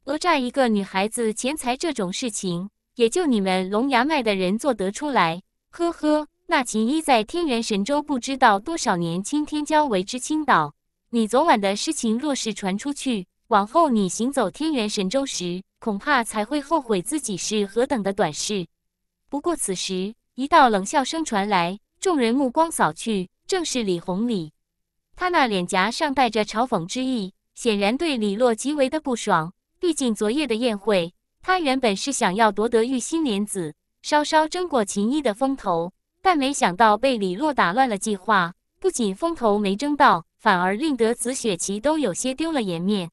讹诈一个女孩子钱财这种事情，也就你们龙牙脉的人做得出来。呵呵，那秦一在天元神州不知道多少年青天骄为之倾倒。你昨晚的事情若是传出去，往后你行走天元神州时，恐怕才会后悔自己是何等的短视。不过，此时一道冷笑声传来，众人目光扫去，正是李红礼。他那脸颊上带着嘲讽之意，显然对李洛极为的不爽。毕竟昨夜的宴会，他原本是想要夺得玉心莲子，稍稍争过秦一的风头，但没想到被李洛打乱了计划，不仅风头没争到，反而令得紫雪琪都有些丢了颜面。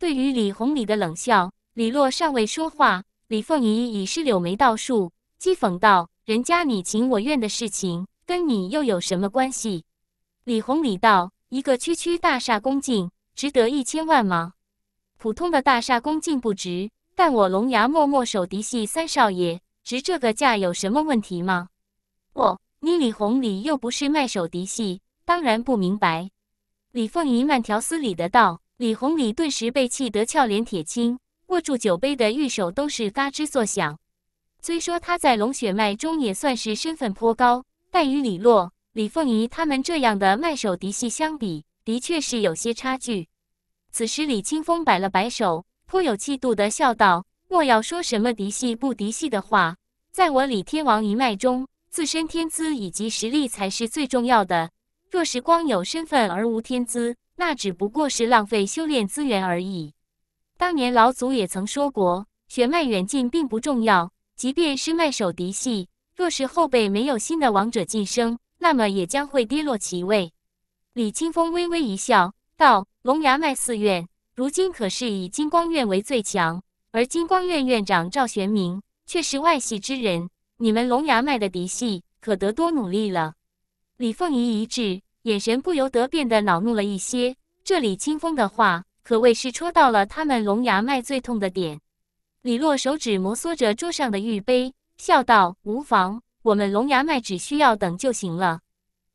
对于李红礼的冷笑，李洛尚未说话，李凤仪已是柳眉倒竖。讥讽道：“人家你情我愿的事情，跟你又有什么关系？”李红礼道：“一个区区大厦恭敬，值得一千万吗？普通的大厦恭敬不值，但我龙牙默默守嫡系三少爷，值这个价有什么问题吗？”“我，你李红礼又不是卖手嫡系，当然不明白。”李凤仪慢条斯理的道。李红礼顿时被气得俏脸铁青，握住酒杯的玉手都是嘎吱作响。虽说他在龙血脉中也算是身份颇高，但与李洛、李凤仪他们这样的脉手嫡系相比，的确是有些差距。此时，李清风摆了摆手，颇有气度地笑道：“莫要说什么嫡系不嫡系的话，在我李天王一脉中，自身天资以及实力才是最重要的。若是光有身份而无天资，那只不过是浪费修炼资源而已。当年老祖也曾说过，血脉远近并不重要。”即便是麦手嫡系，若是后辈没有新的王者晋升，那么也将会跌落其位。李清风微微一笑，道：“龙牙麦寺院如今可是以金光院为最强，而金光院院长赵玄明却是外系之人。你们龙牙麦的嫡系可得多努力了。”李凤仪一滞，眼神不由得变得恼怒了一些。这李清风的话可谓是戳到了他们龙牙麦最痛的点。李洛手指摩挲着桌上的玉杯，笑道：“无妨，我们龙牙脉只需要等就行了。”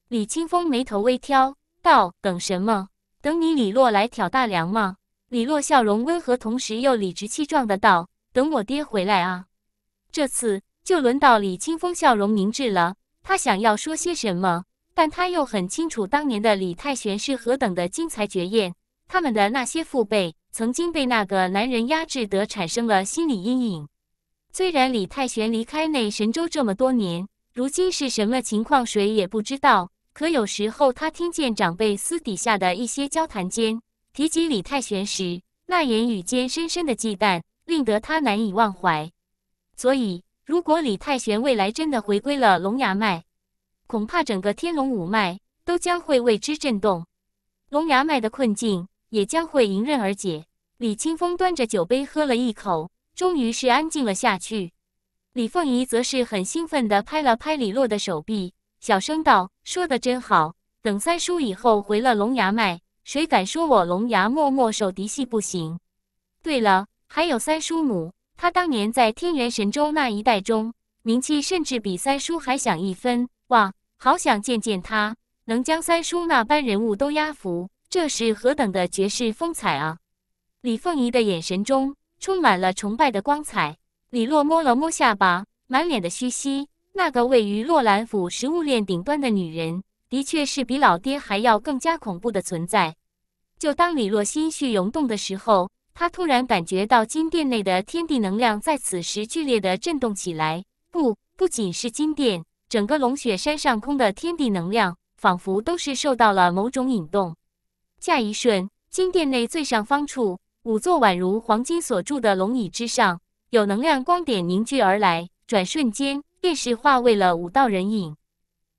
李清风眉头微挑，道：“等什么？等你李洛来挑大梁吗？”李洛笑容温和，同时又理直气壮的道：“等我爹回来啊！”这次就轮到李清风笑容凝滞了。他想要说些什么，但他又很清楚，当年的李泰玄是何等的精彩绝艳，他们的那些父辈。曾经被那个男人压制得产生了心理阴影。虽然李泰玄离开内神州这么多年，如今是什么情况谁也不知道。可有时候他听见长辈私底下的一些交谈间提及李泰玄时，那言语间深深的忌惮，令得他难以忘怀。所以，如果李泰玄未来真的回归了龙牙脉，恐怕整个天龙五脉都将会为之震动。龙牙脉的困境。也将会迎刃而解。李清风端着酒杯喝了一口，终于是安静了下去。李凤仪则是很兴奋地拍了拍李洛的手臂，小声道：“说的真好！等三叔以后回了龙牙脉，谁敢说我龙牙默默守嫡系不行？对了，还有三叔母，她当年在天元神州那一带中，名气甚至比三叔还响一分哇！好想见见他，能将三叔那般人物都压服。”这是何等的绝世风采啊！李凤仪的眼神中充满了崇拜的光彩。李洛摸了摸下巴，满脸的虚喜。那个位于洛兰府食物链顶端的女人，的确是比老爹还要更加恐怖的存在。就当李洛心绪涌动的时候，他突然感觉到金殿内的天地能量在此时剧烈的震动起来。不，不仅是金殿，整个龙雪山上空的天地能量，仿佛都是受到了某种引动。下一瞬，金殿内最上方处，五座宛如黄金所铸的龙椅之上，有能量光点凝聚而来，转瞬间便是化为了五道人影。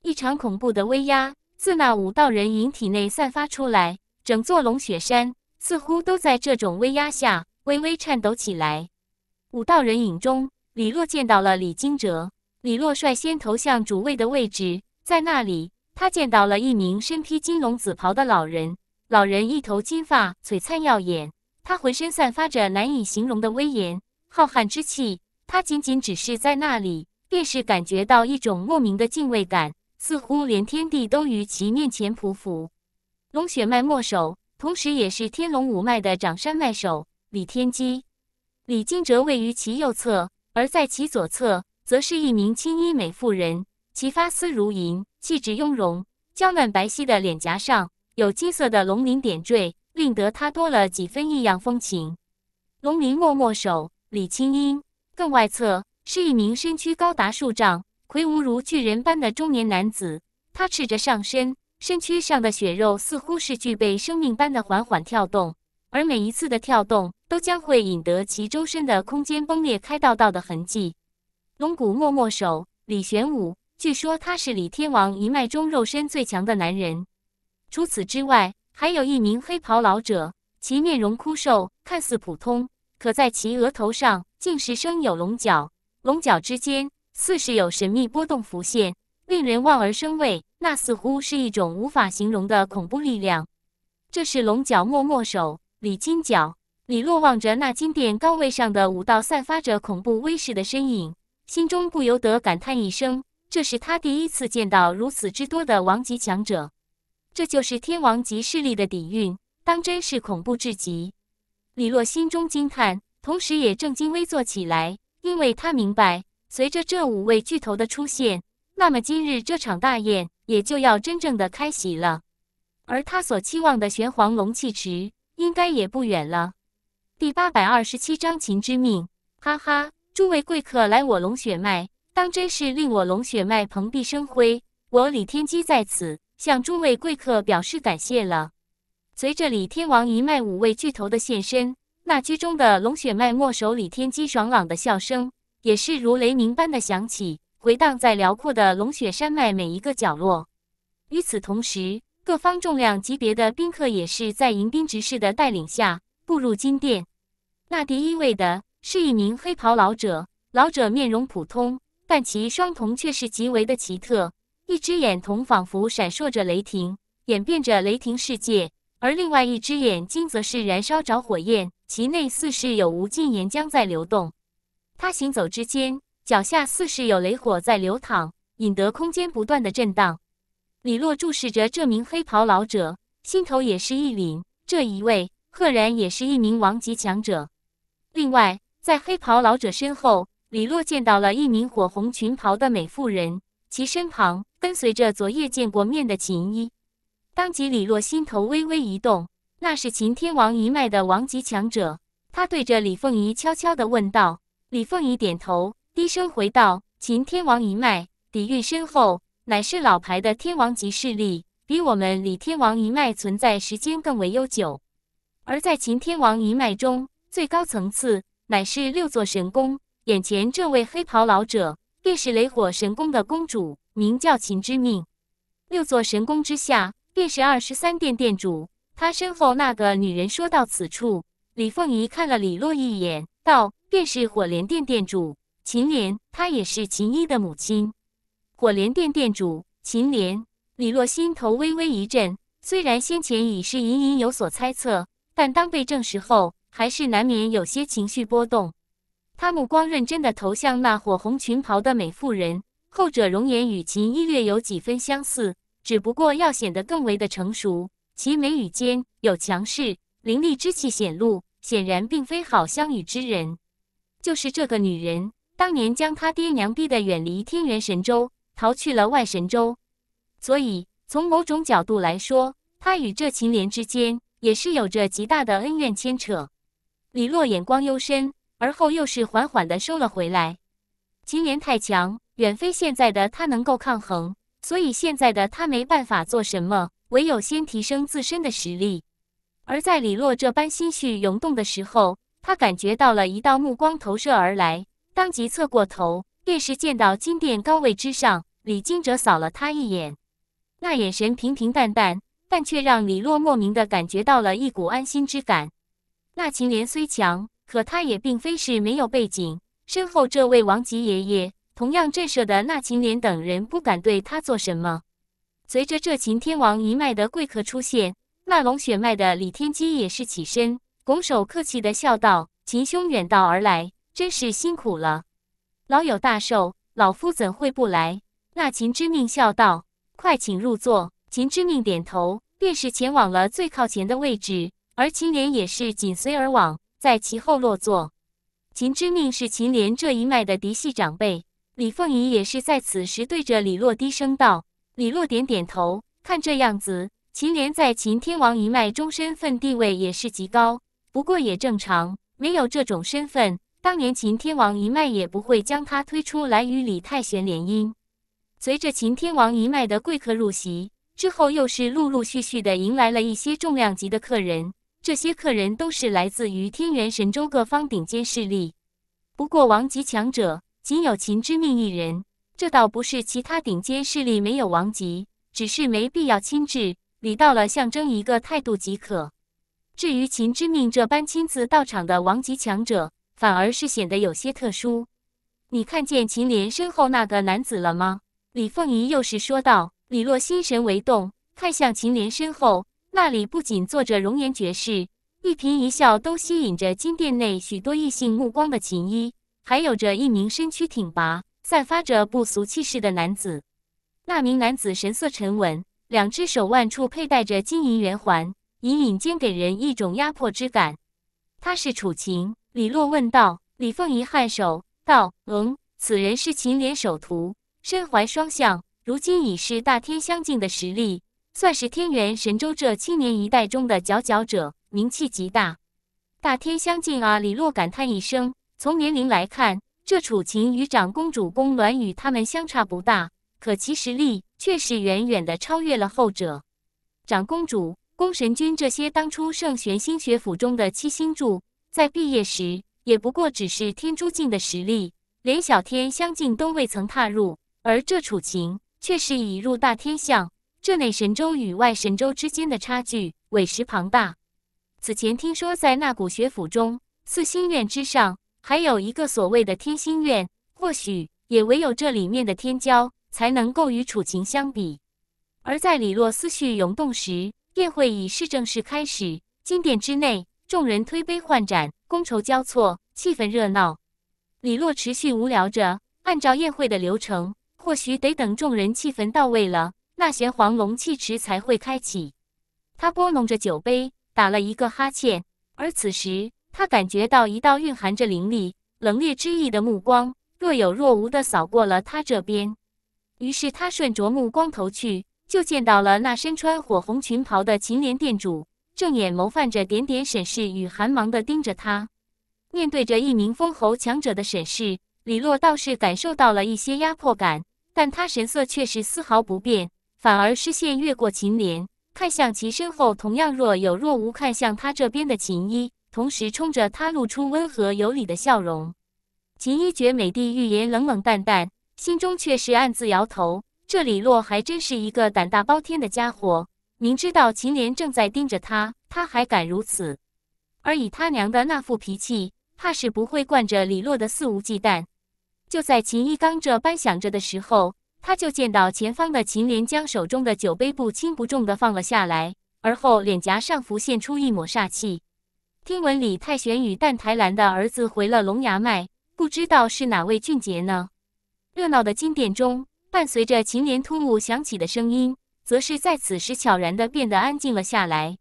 一场恐怖的威压自那五道人影体内散发出来，整座龙雪山似乎都在这种威压下微微颤抖起来。五道人影中，李洛见到了李惊蛰。李洛率先投向主位的位置，在那里，他见到了一名身披金龙紫袍的老人。老人一头金发，璀璨耀眼，他浑身散发着难以形容的威严浩瀚之气。他仅仅只是在那里，便是感觉到一种莫名的敬畏感，似乎连天地都于其面前匍匐。龙血脉末首，同时也是天龙五脉的掌山脉首李天机、李惊蛰位于其右侧，而在其左侧，则是一名青衣美妇人，其发丝如银，气质雍容，娇嫩白皙的脸颊上。有金色的龙鳞点缀，令得他多了几分异样风情。龙鳞握握手李青英，更外侧是一名身躯高达数丈、魁梧如巨人般的中年男子。他赤着上身，身躯上的血肉似乎是具备生命般的缓缓跳动，而每一次的跳动都将会引得其周身的空间崩裂开道道的痕迹。龙骨握握手李玄武，据说他是李天王一脉中肉身最强的男人。除此之外，还有一名黑袍老者，其面容枯瘦，看似普通，可在其额头上竟是生有龙角，龙角之间似是有神秘波动浮现，令人望而生畏。那似乎是一种无法形容的恐怖力量。这是龙角莫莫手李金角李洛望着那金殿高位上的五道散发着恐怖威势的身影，心中不由得感叹一声：这是他第一次见到如此之多的王级强者。这就是天王级势力的底蕴，当真是恐怖至极。李洛心中惊叹，同时也正襟危坐起来，因为他明白，随着这五位巨头的出现，那么今日这场大宴也就要真正的开席了。而他所期望的玄黄龙气池，应该也不远了。第八百二十七章秦之命。哈哈，诸位贵客来我龙血脉，当真是令我龙血脉蓬荜生辉。我李天机在此。向诸位贵客表示感谢了。随着李天王一脉五位巨头的现身，那居中的龙血脉墨首李天机爽朗的笑声也是如雷鸣般的响起，回荡在辽阔的龙血山脉每一个角落。与此同时，各方重量级别的宾客也是在迎宾执事的带领下步入金殿。那第一位的是一名黑袍老者，老者面容普通，但其双瞳却是极为的奇特。一只眼瞳仿佛闪烁着雷霆，演变着雷霆世界；而另外一只眼睛则是燃烧着火焰，其内似是有无尽岩浆在流动。他行走之间，脚下似是有雷火在流淌，引得空间不断的震荡。李洛注视着这名黑袍老者，心头也是一凛。这一位赫然也是一名王级强者。另外，在黑袍老者身后，李洛见到了一名火红裙袍的美妇人。其身旁跟随着昨夜见过面的秦一，当即李洛心头微微一动，那是秦天王一脉的王级强者。他对着李凤仪悄悄的问道：“李凤仪点头，低声回道：秦天王一脉底蕴深厚，乃是老牌的天王级势力，比我们李天王一脉存在时间更为悠久。而在秦天王一脉中，最高层次乃是六座神宫。眼前这位黑袍老者。”便是雷火神宫的公主，名叫秦之命。六座神宫之下，便是二十三殿殿主。他身后那个女人，说到此处，李凤仪看了李洛一眼，道：“便是火莲殿殿主秦莲，她也是秦一的母亲。”火莲殿殿主秦莲，李洛心头微微一震。虽然先前已是隐隐有所猜测，但当被证实后，还是难免有些情绪波动。他目光认真的投向那火红裙袍的美妇人，后者容颜与秦一略有几分相似，只不过要显得更为的成熟，其眉宇间有强势凌厉之气显露，显然并非好相与之人。就是这个女人，当年将他爹娘逼得远离天元神州，逃去了外神州，所以从某种角度来说，他与这秦莲之间也是有着极大的恩怨牵扯。李洛眼光幽深。而后又是缓缓的收了回来。秦莲太强，远非现在的他能够抗衡，所以现在的他没办法做什么，唯有先提升自身的实力。而在李洛这般心绪涌动的时候，他感觉到了一道目光投射而来，当即侧过头，便是见到金殿高位之上，李金哲扫了他一眼，那眼神平平淡淡，但却让李洛莫名的感觉到了一股安心之感。那秦莲虽强。可他也并非是没有背景，身后这位王吉爷爷同样震慑的那秦莲等人不敢对他做什么。随着这秦天王一脉的贵客出现，那龙血脉的李天机也是起身，拱手客气的笑道：“秦兄远道而来，真是辛苦了。老友大寿，老夫怎会不来？”那秦之命笑道：“快请入座。”秦之命点头，便是前往了最靠前的位置，而秦莲也是紧随而往。在其后落座，秦之命是秦莲这一脉的嫡系长辈。李凤仪也是在此时对着李洛低声道。李洛点点头，看这样子，秦莲在秦天王一脉中身份地位也是极高。不过也正常，没有这种身份，当年秦天王一脉也不会将他推出来与李太玄联姻。随着秦天王一脉的贵客入席，之后又是陆陆续续的迎来了一些重量级的客人。这些客人都是来自于天元神州各方顶尖势力，不过王级强者仅有秦之命一人。这倒不是其他顶尖势力没有王级，只是没必要亲自。礼到了，象征一个态度即可。至于秦之命这般亲自到场的王级强者，反而是显得有些特殊。你看见秦莲身后那个男子了吗？李凤仪又是说道。李洛心神为动，看向秦莲身后。那里不仅坐着容颜绝世、一颦一笑都吸引着金殿内许多异性目光的秦衣，还有着一名身躯挺拔、散发着不俗气势的男子。那名男子神色沉稳，两只手腕处佩戴着金银圆环，隐隐间给人一种压迫之感。他是楚秦。李洛问道。李凤仪颔首道：“嗯，此人是秦莲首徒，身怀双相，如今已是大天相境的实力。”算是天元神州这青年一代中的佼佼者，名气极大。大天相境啊！李洛感叹一声。从年龄来看，这楚秦与长公主宫鸾与他们相差不大，可其实力却是远远的超越了后者。长公主、宫神君这些当初圣玄星学府中的七星柱，在毕业时也不过只是天珠境的实力，连小天相境都未曾踏入，而这楚秦却是已入大天象。这内神州与外神州之间的差距委实庞大。此前听说，在那古学府中，四星院之上还有一个所谓的天星院，或许也唯有这里面的天骄才能够与楚秦相比。而在李洛思绪涌动时，宴会已是正式开始。金殿之内，众人推杯换盏，觥筹交错，气氛热闹。李洛持续无聊着，按照宴会的流程，或许得等众人气氛到位了。那玄黄龙气池才会开启。他拨弄着酒杯，打了一个哈欠。而此时，他感觉到一道蕴含着凌厉、冷冽之意的目光若有若无地扫过了他这边。于是，他顺着目光投去，就见到了那身穿火红裙袍的秦莲店主，正眼眸泛着点点审视与寒芒地盯着他。面对着一名封侯强者的审视，李洛倒是感受到了一些压迫感，但他神色却是丝毫不变。反而视线越过秦莲，看向其身后同样若有若无看向他这边的秦一，同时冲着他露出温和有礼的笑容。秦一绝美的预言冷冷淡淡，心中却是暗自摇头：这李洛还真是一个胆大包天的家伙，明知道秦莲正在盯着他，他还敢如此。而以他娘的那副脾气，怕是不会惯着李洛的肆无忌惮。就在秦一刚这般想着的时候，他就见到前方的秦莲将手中的酒杯不轻不重的放了下来，而后脸颊上浮现出一抹煞气。听闻李泰玄与淡台兰的儿子回了龙牙脉，不知道是哪位俊杰呢？热闹的金殿中，伴随着秦莲突兀响起的声音，则是在此时悄然的变得安静了下来。